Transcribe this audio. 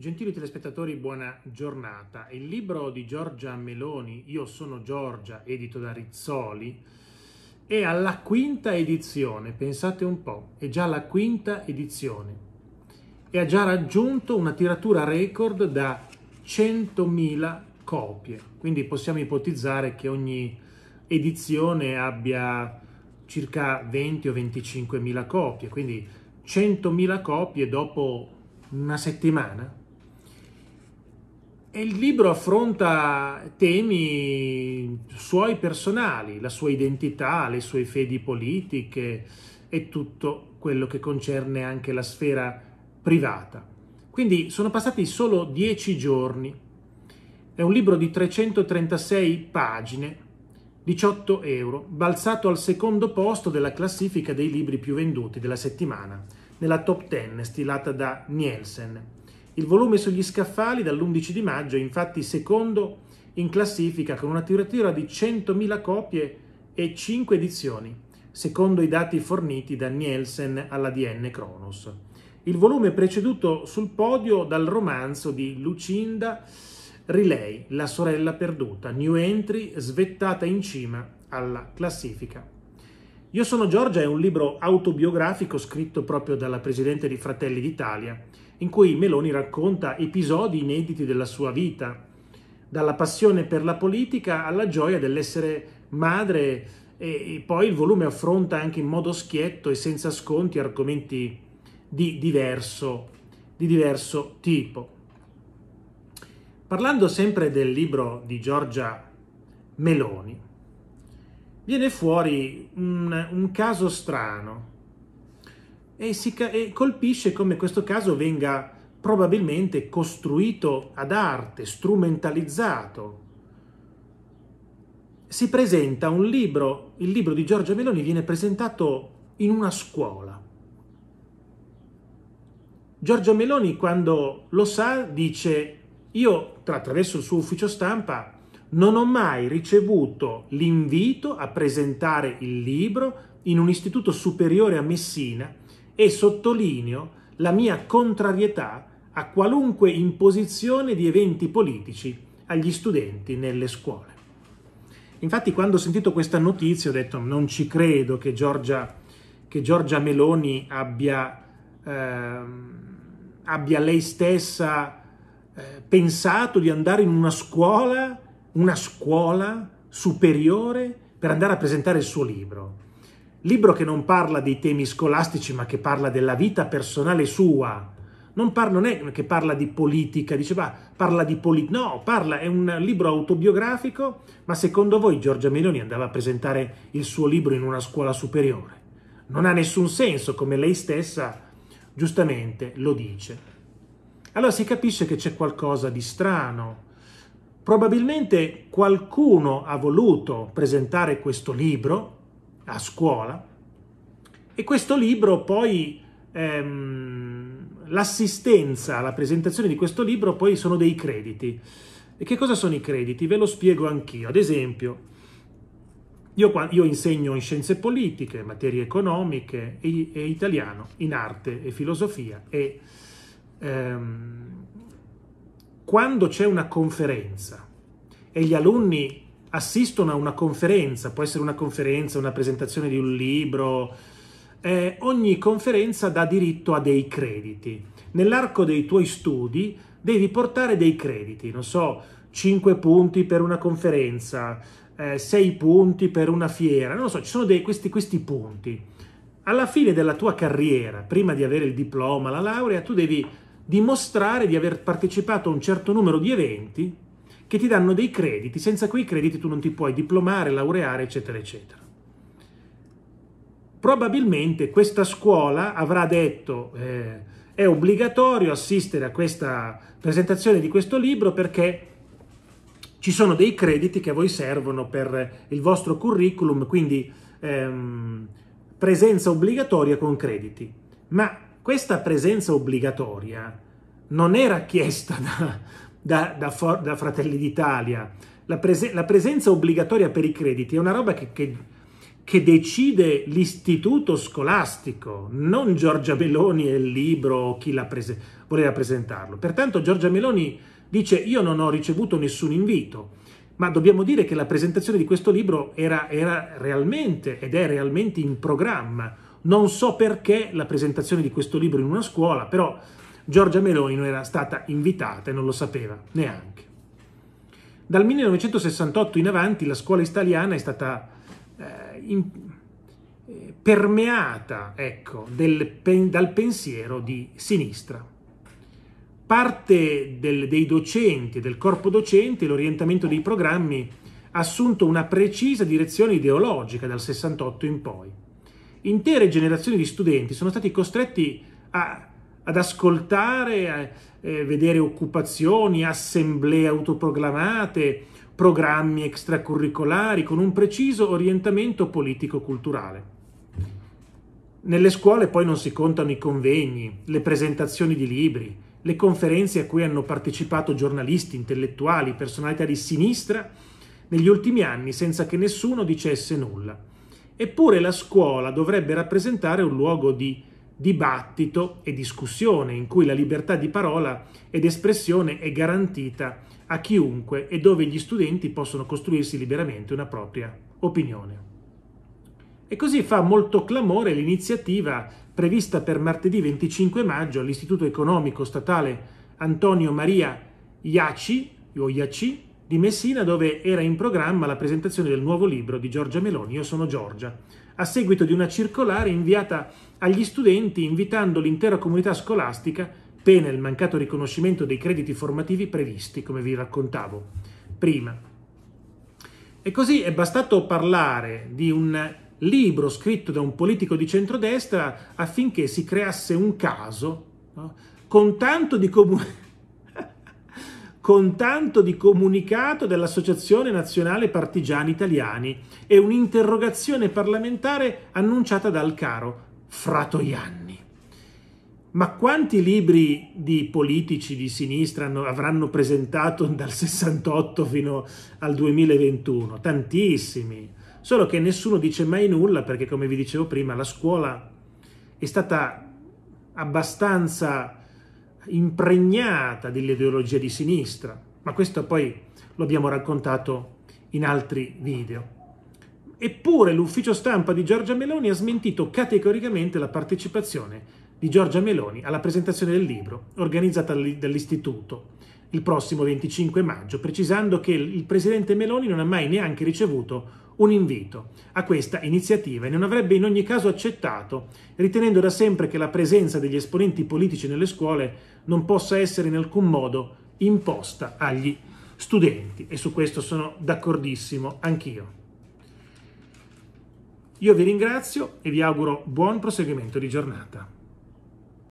Gentili telespettatori, buona giornata. Il libro di Giorgia Meloni, Io sono Giorgia, edito da Rizzoli, è alla quinta edizione, pensate un po', è già la quinta edizione e ha già raggiunto una tiratura record da 100.000 copie, quindi possiamo ipotizzare che ogni edizione abbia circa 20 o 25.000 copie, quindi 100.000 copie dopo una settimana, e il libro affronta temi suoi personali, la sua identità, le sue fedi politiche e tutto quello che concerne anche la sfera privata. Quindi sono passati solo dieci giorni. È un libro di 336 pagine, 18 euro, balzato al secondo posto della classifica dei libri più venduti della settimana, nella top 10 stilata da Nielsen. Il volume sugli scaffali dall'11 di maggio è infatti secondo in classifica con una tiratura di 100.000 copie e 5 edizioni, secondo i dati forniti da Nielsen all'ADN Kronos. Il volume è preceduto sul podio dal romanzo di Lucinda Riley, La sorella perduta, New Entry svettata in cima alla classifica. Io sono Giorgia è un libro autobiografico scritto proprio dalla Presidente di Fratelli d'Italia in cui Meloni racconta episodi inediti della sua vita, dalla passione per la politica alla gioia dell'essere madre e poi il volume affronta anche in modo schietto e senza sconti argomenti di diverso, di diverso tipo. Parlando sempre del libro di Giorgia Meloni, viene fuori un, un caso strano e, si, e colpisce come questo caso venga probabilmente costruito ad arte, strumentalizzato. Si presenta un libro, il libro di Giorgio Meloni viene presentato in una scuola. Giorgio Meloni quando lo sa dice io attraverso il suo ufficio stampa non ho mai ricevuto l'invito a presentare il libro in un istituto superiore a Messina e sottolineo la mia contrarietà a qualunque imposizione di eventi politici agli studenti nelle scuole. Infatti quando ho sentito questa notizia ho detto non ci credo che Giorgia, che Giorgia Meloni abbia, eh, abbia, lei stessa eh, pensato di andare in una scuola, una scuola superiore per andare a presentare il suo libro. Libro che non parla dei temi scolastici, ma che parla della vita personale sua. Non, parla, non è che parla di politica, diceva parla di politica. No, parla, è un libro autobiografico, ma secondo voi Giorgia Meloni andava a presentare il suo libro in una scuola superiore? Non ha nessun senso, come lei stessa giustamente lo dice. Allora si capisce che c'è qualcosa di strano. Probabilmente qualcuno ha voluto presentare questo libro a scuola e questo libro poi ehm, l'assistenza alla presentazione di questo libro poi sono dei crediti. E che cosa sono i crediti? Ve lo spiego anch'io. Ad esempio, io, io, insegno in scienze politiche, materie economiche e, e italiano, in arte e filosofia e ehm, quando c'è una conferenza e gli alunni assistono a una conferenza, può essere una conferenza, una presentazione di un libro, eh, ogni conferenza dà diritto a dei crediti. Nell'arco dei tuoi studi devi portare dei crediti, non so, 5 punti per una conferenza, eh, 6 punti per una fiera, non lo so, ci sono dei, questi, questi punti. Alla fine della tua carriera, prima di avere il diploma, la laurea, tu devi dimostrare di aver partecipato a un certo numero di eventi che ti danno dei crediti, senza quei crediti tu non ti puoi diplomare, laureare, eccetera, eccetera. Probabilmente questa scuola avrà detto eh, è obbligatorio assistere a questa presentazione di questo libro perché ci sono dei crediti che a voi servono per il vostro curriculum, quindi ehm, presenza obbligatoria con crediti. Ma questa presenza obbligatoria non era chiesta da, da, da, for, da Fratelli d'Italia. La, prese, la, presenza obbligatoria per i crediti è una roba che, che, che decide l'istituto scolastico, non Giorgia Meloni e il libro o chi prese, voleva presentarlo. Pertanto Giorgia Meloni dice io non ho ricevuto nessun invito, ma dobbiamo dire che la presentazione di questo libro era, era realmente ed è realmente in programma. Non so perché la presentazione di questo libro in una scuola, però Giorgia Meloni non era stata invitata e non lo sapeva neanche. Dal 1968 in avanti la scuola italiana è stata eh, in, eh, permeata ecco, del, pen, dal pensiero di sinistra. Parte del, dei docenti, del corpo docente, l'orientamento dei programmi ha assunto una precisa direzione ideologica dal 68 in poi. Intere generazioni di studenti sono stati costretti a ad ascoltare, eh, vedere occupazioni, assemblee autoproclamate, programmi extracurricolari con un preciso orientamento politico-culturale. Nelle scuole poi non si contano i convegni, le presentazioni di libri, le conferenze a cui hanno partecipato giornalisti, intellettuali, personalità di sinistra negli ultimi anni senza che nessuno dicesse nulla. Eppure la scuola dovrebbe rappresentare un luogo di dibattito e discussione in cui la libertà di parola ed espressione è garantita a chiunque e dove gli studenti possono costruirsi liberamente una propria opinione. E così fa molto clamore l'iniziativa prevista per martedì 25 maggio all'Istituto Economico Statale Antonio Maria Iaci, o Iaci di Messina, dove era in programma la presentazione del nuovo libro di Giorgia Meloni, Io sono Giorgia, a seguito di una circolare inviata agli studenti invitando l'intera comunità scolastica, pena il mancato riconoscimento dei crediti formativi previsti, come vi raccontavo prima. E così è bastato parlare di un libro scritto da un politico di centrodestra affinché si creasse un caso no? con tanto di comunità con tanto di comunicato dell'Associazione Nazionale Partigiani Italiani e un'interrogazione parlamentare annunciata dal caro Fratoianni. Ma quanti libri di politici di sinistra avranno presentato dal 68 fino al 2021? Tantissimi. Solo che nessuno dice mai nulla perché, come vi dicevo prima, la scuola è stata abbastanza impregnata dell'ideologia di sinistra, ma questo poi lo abbiamo raccontato in altri video. Eppure l'ufficio stampa di Giorgia Meloni ha smentito categoricamente la partecipazione di Giorgia Meloni alla presentazione del libro organizzata dall'Istituto il prossimo 25 maggio, precisando che il presidente Meloni non ha mai neanche ricevuto un invito a questa iniziativa e non avrebbe in ogni caso accettato, ritenendo da sempre che la presenza degli esponenti politici nelle scuole non possa essere in alcun modo imposta agli studenti e su questo sono d'accordissimo anch'io. Io vi ringrazio e vi auguro buon proseguimento di giornata.